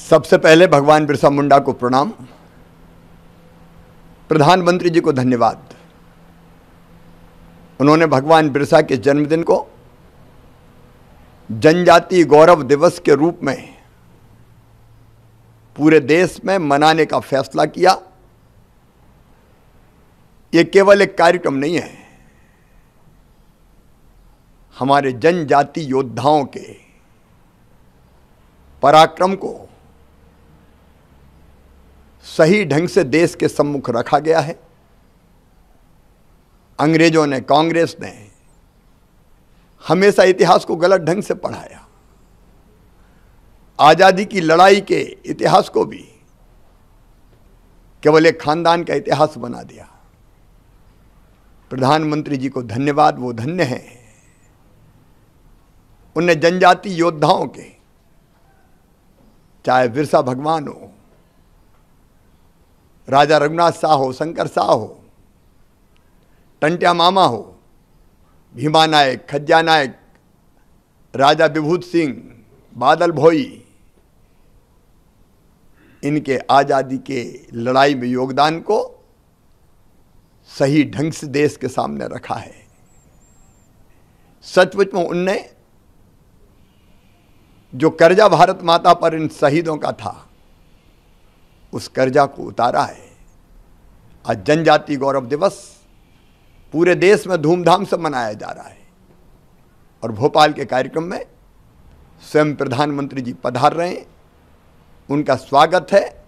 सबसे पहले भगवान बिरसा मुंडा को प्रणाम प्रधानमंत्री जी को धन्यवाद उन्होंने भगवान बिरसा के जन्मदिन को जनजातीय गौरव दिवस के रूप में पूरे देश में मनाने का फैसला किया ये केवल एक कार्यक्रम नहीं है हमारे जनजाति योद्धाओं के पराक्रम को सही ढंग से देश के सम्मुख रखा गया है अंग्रेजों ने कांग्रेस ने हमेशा इतिहास को गलत ढंग से पढ़ाया आज़ादी की लड़ाई के इतिहास को भी केवल एक खानदान का इतिहास बना दिया प्रधानमंत्री जी को धन्यवाद वो धन्य हैं उन्हें जनजाति योद्धाओं के चाहे बिरसा भगवान हो राजा रघुनाथ शाह हो शंकर शाह हो टंटिया मामा हो भीमा नायक खज्जा नायक राजा विभूत सिंह बादल भोई इनके आज़ादी के लड़ाई में योगदान को सही ढंग से देश के सामने रखा है सचमुच में उनने जो कर्जा भारत माता पर इन शहीदों का था उस कर्जा को उतारा है आज जनजाति गौरव दिवस पूरे देश में धूमधाम से मनाया जा रहा है और भोपाल के कार्यक्रम में स्वयं प्रधानमंत्री जी पधार रहे हैं उनका स्वागत है